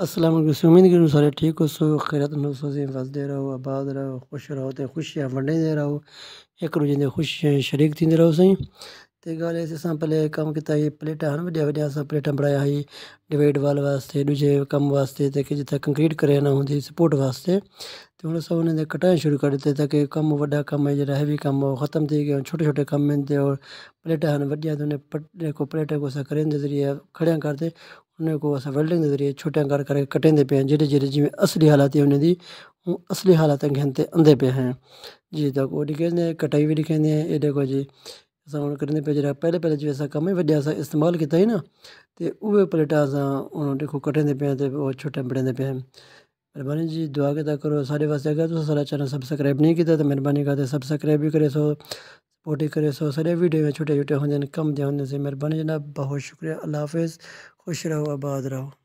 असलम वालेकुम उम्मीद की सारे ठीक हो सो खैरत नसो से दे रहो आबाद रहो खुश रहो तो खुशियाँ वंडे दे रहो एक ॿिए जे शरीक थी रहो सही तो गाल पहले कम किया इहे प्लेटां हाणे वॾिया वॾिया असां बनाया बढ़ाया डिवेड वाल वास्ते दूजे कम वास्ते ताकी कंक्रीट करे न हूंदी सपोर्ट वास्ते तो हम सब हुन ते शुरू कर दिए ताकि कम वा कम है जो हैवी कम खत्म ख़तमु थी विया छोटे छोटे कम और प्लेटा हाणे वॾिया त हुन पट प्लेट जेको असां ज़रिए खड़िया करते उन्हें को अस वेल्डिंग ज़रिए छोटे कर करे कटेंदे हैं धीरे धीरे जिम्मे असली हालत है दी असली हालत खे हंधि अंदे पे हैं जी त उहो ॾिखेंदे कटाई बि ॾिखेंदे एॾे को जी असां हुन कटंदे पे जरा पहले पहले जिवें कम ही वॾे इस्तेमाल कीता ई न ते उहे प्लेटां ते पोइ छोटियां पिड़ंदे जी दुआ करो वास्ते अगर चैनल सब्सक्राइब नहीं किया तो करते भी करे सो सपोर्ट ही करे सो वीडियो में छोटे छोटे होंगे कम दे होंगे से मेहरबानी जनाब बहुत शुक्रिया अल्लाह हाफिज़ खुश रहो आबाद रहो